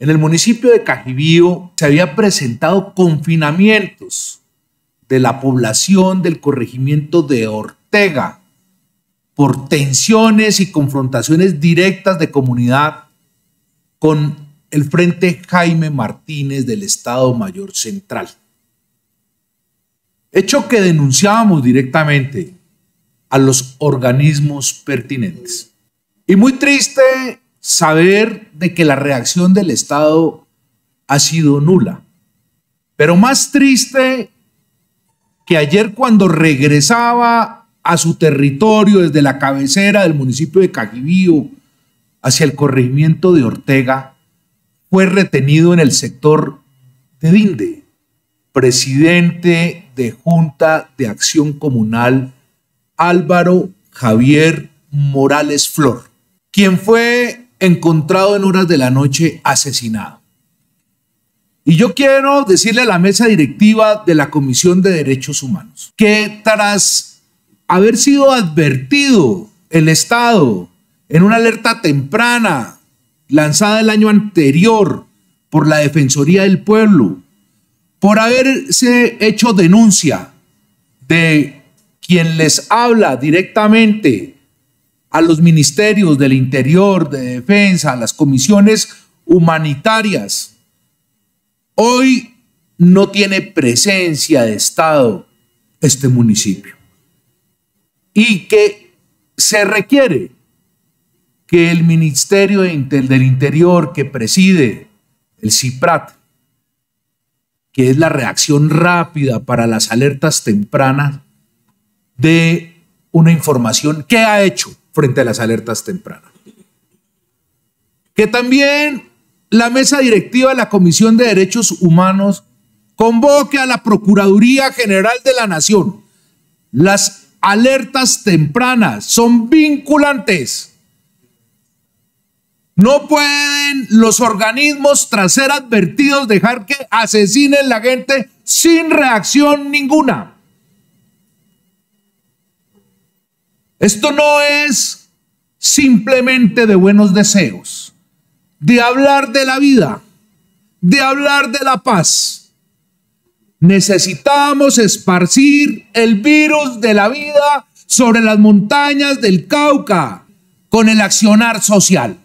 En el municipio de Cajibío se habían presentado confinamientos de la población del corregimiento de Ortega por tensiones y confrontaciones directas de comunidad con el Frente Jaime Martínez del Estado Mayor Central. Hecho que denunciábamos directamente a los organismos pertinentes. Y muy triste saber de que la reacción del Estado ha sido nula. Pero más triste que ayer cuando regresaba a su territorio desde la cabecera del municipio de Cajibío hacia el corregimiento de Ortega, fue retenido en el sector de Dinde, presidente de Junta de Acción Comunal Álvaro Javier Morales Flor, quien fue encontrado en horas de la noche asesinado. Y yo quiero decirle a la mesa directiva de la Comisión de Derechos Humanos que tras haber sido advertido el Estado en una alerta temprana lanzada el año anterior por la Defensoría del Pueblo, por haberse hecho denuncia de quien les habla directamente a los ministerios del interior, de defensa, a las comisiones humanitarias. Hoy no tiene presencia de Estado este municipio. Y que se requiere que el Ministerio del Interior que preside el CIPRAT, que es la reacción rápida para las alertas tempranas, de una información que ha hecho frente a las alertas tempranas. Que también la mesa directiva de la Comisión de Derechos Humanos convoque a la Procuraduría General de la Nación. Las alertas tempranas son vinculantes. No pueden los organismos tras ser advertidos dejar que asesinen la gente sin reacción ninguna. Esto no es simplemente de buenos deseos, de hablar de la vida, de hablar de la paz. Necesitamos esparcir el virus de la vida sobre las montañas del Cauca con el accionar social.